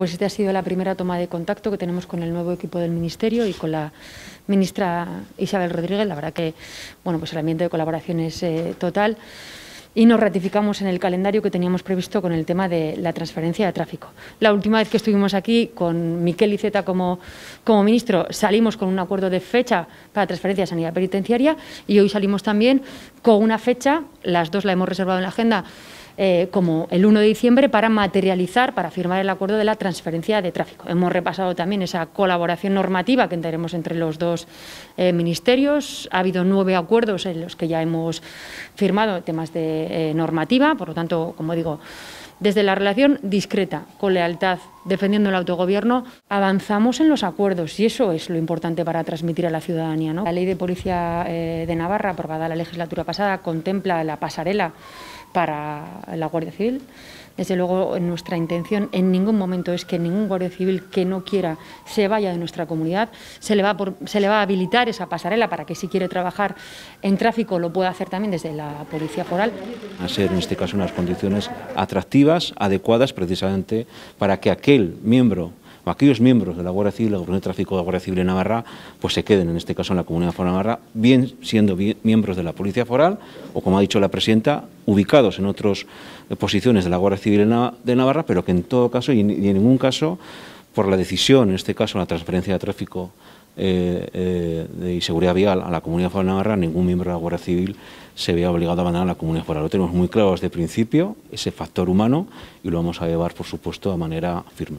Pues esta ha sido la primera toma de contacto que tenemos con el nuevo equipo del Ministerio y con la ministra Isabel Rodríguez. La verdad que bueno, pues el ambiente de colaboración es eh, total y nos ratificamos en el calendario que teníamos previsto con el tema de la transferencia de tráfico. La última vez que estuvimos aquí con Miquel Iceta como, como ministro salimos con un acuerdo de fecha para transferencia de sanidad penitenciaria y hoy salimos también con una fecha, las dos la hemos reservado en la agenda eh, como el 1 de diciembre para materializar, para firmar el acuerdo de la transferencia de tráfico. Hemos repasado también esa colaboración normativa que tendremos entre los dos eh, ministerios. Ha habido nueve acuerdos en los que ya hemos firmado temas de eh, normativa, por lo tanto, como digo, desde la relación discreta, con lealtad, defendiendo el autogobierno, avanzamos en los acuerdos y eso es lo importante para transmitir a la ciudadanía. La ley de policía de Navarra, aprobada la legislatura pasada, contempla la pasarela para la Guardia Civil. Desde luego, nuestra intención en ningún momento es que ningún guardia civil que no quiera se vaya de nuestra comunidad. Se le va, se le va a habilitar esa pasarela para que si quiere trabajar en tráfico lo pueda hacer también desde la Policía Foral. A ser en este caso unas condiciones atractivas, adecuadas precisamente para que aquel miembro aquellos miembros de la Guardia Civil, la Grupo de Tráfico de la Guardia Civil de Navarra, pues se queden, en este caso en la Comunidad Foral de Navarra, bien siendo miembros de la Policía Foral o, como ha dicho la presidenta, ubicados en otras posiciones de la Guardia Civil de Navarra, pero que en todo caso y en ningún caso, por la decisión, en este caso la transferencia de tráfico y eh, eh, de seguridad vial a la Comunidad Foral de Navarra, ningún miembro de la Guardia Civil se vea obligado a abandonar a la Comunidad Foral. Lo tenemos muy claro desde el principio, ese factor humano, y lo vamos a llevar, por supuesto, de manera firme.